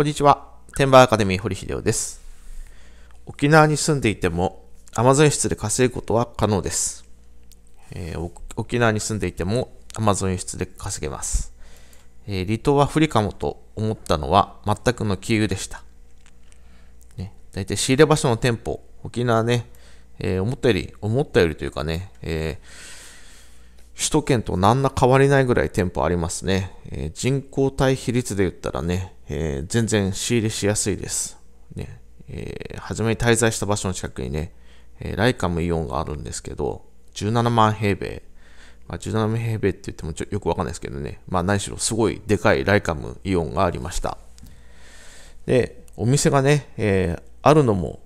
こんにちは。テンバーアカデミー堀秀夫です。沖縄に住んでいても、アマゾン室で稼ぐことは可能です。えー、沖縄に住んでいても、アマゾン室で稼げます。えー、離島は不利かもと思ったのは、全くの杞憂でした。ね、大体仕入れ場所の店舗、沖縄ね、えー、思ったより、思ったよりというかね、え首都圏と何ら変わりないぐらい店舗ありますね。え人口対比率で言ったらね、えー、全然仕入れしやすいです。ね、えー、初めに滞在した場所の近くにね、えー、ライカムイオンがあるんですけど、17万平米。まあ、17万平米って言ってもちょよくわかんないですけどね、まあ何しろすごいでかいライカムイオンがありました。で、お店がね、えー、あるのも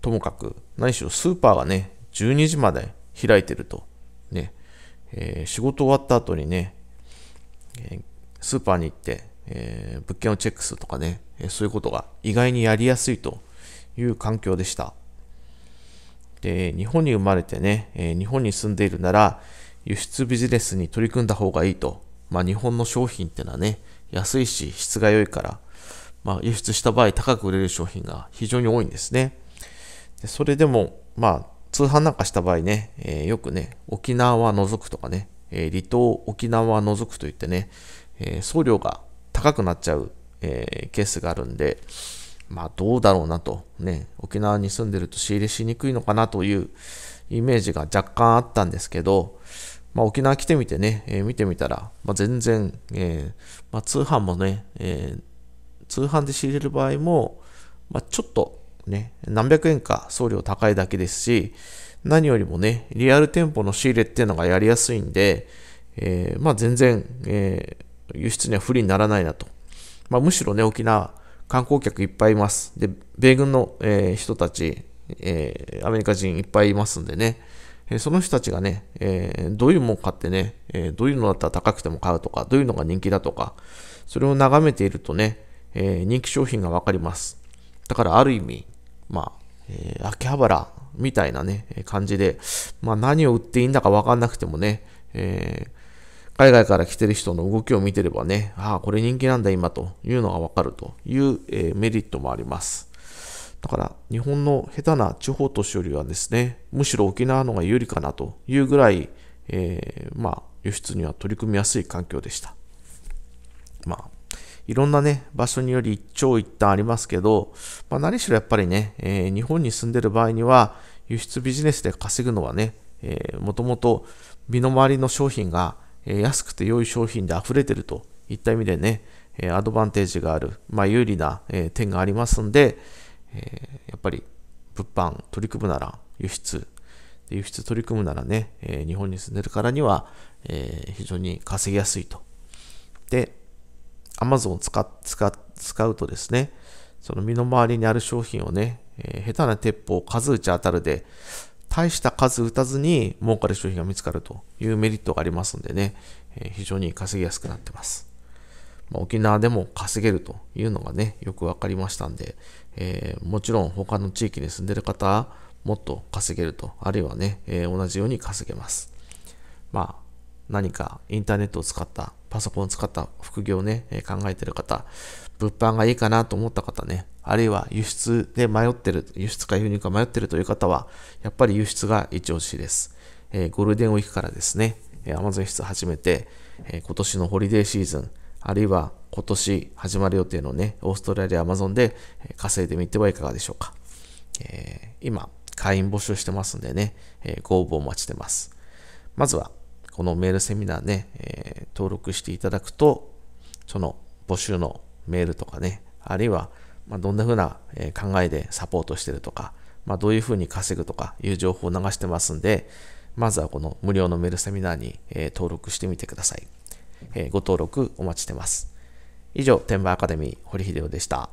ともかく、何しろスーパーがね、12時まで開いてると。ね、えー、仕事終わった後にね、えー、スーパーに行って、えー、物件をチェックするとかね、えそういうことが意外にやりやすいという環境でした。で、日本に生まれてね、え日本に住んでいるなら、輸出ビジネスに取り組んだ方がいいと。まあ、日本の商品ってのはね、安いし質が良いから、まあ、輸出した場合高く売れる商品が非常に多いんですね。でそれでも、まあ、通販なんかした場合ね、えー、よくね、沖縄は除くとかね、えー、離島、沖縄は除くといってね、えー、送料が高くなっちゃう、えー、ケースがあるんで、まあどうだろうなと、ね、沖縄に住んでると仕入れしにくいのかなというイメージが若干あったんですけど、まあ、沖縄来てみてね、えー、見てみたら、まあ、全然、えー、まあ、通販もね、えー、通販で仕入れる場合も、まちょっとね、何百円か送料高いだけですし、何よりもね、リアル店舗の仕入れっていうのがやりやすいんで、えま全然、えー輸出には不利にならないなと。まあ、むしろね、沖縄、観光客いっぱいいます。で、米軍の、えー、人たち、えー、アメリカ人いっぱいいますんでね、えー、その人たちがね、えどういうもん買ってね、えどういうのだったら高くても買うとか、どういうのが人気だとか、それを眺めているとね、え人気商品がわかります。だからある意味、まあ、え秋葉原みたいなね、感じで、まあ何を売っていいんだかわかんなくてもね、えー海外から来てる人の動きを見てればね、ああ、これ人気なんだ今というのがわかるという、えー、メリットもあります。だから日本の下手な地方都市よりはですね、むしろ沖縄の方が有利かなというぐらい、えー、まあ、輸出には取り組みやすい環境でした。まあ、いろんなね、場所により一長一短ありますけど、まあ、何しろやっぱりね、えー、日本に住んでる場合には、輸出ビジネスで稼ぐのはね、えー、もともと身の回りの商品がえ安くて良い商品で溢れてるといった意味でね、えアドバンテージがある、まあ、有利な、え点がありますんで、えやっぱり物販取り組むなら輸出、輸出取り組むならね、え日本に住んでるからには、え非常に稼ぎやすいと。で、Amazon を使使使うとですね、その身の回りにある商品をね、え下手な鉄砲を数打ち当たるで、大した数打たずに儲かる商品が見つかるというメリットがありますんでね、えー、非常に稼ぎやすくなってます。まあ、沖縄でも稼げるというのがね、よく分かりましたんで、えー、もちろん他の地域に住んでる方、もっと稼げると、あるいはね、えー、同じように稼げます。まあ、何かインターネットを使ったパソコンを使った副業をね、え考えてる方、物販がいいかなと思った方ね、あるいは輸出で迷ってる、輸出か輸入か迷ってるという方は、やっぱり輸出が一押しです。えー、ゴールデンウィークからですね、え a アマゾン輸出始めて、えー、今年のホリデーシーズン、あるいは今年始まる予定のね、オーストラリアアマゾンで稼いでみてはいかがでしょうか。えー、今、会員募集してますんでね、えご応募お待ちしてます。まずは、このメールセミナーね、えー、登録していただくと、その募集のメールとかね、あるいは、まどんな風な考えでサポートしてるとか、まあ、どういう風に稼ぐとかいう情報を流してますんで、まずはこの無料のメールセミナーに、えー、登録してみてください、えー、ご登録お待ちしてます。以上、天馬アカデミー、堀秀夫でした。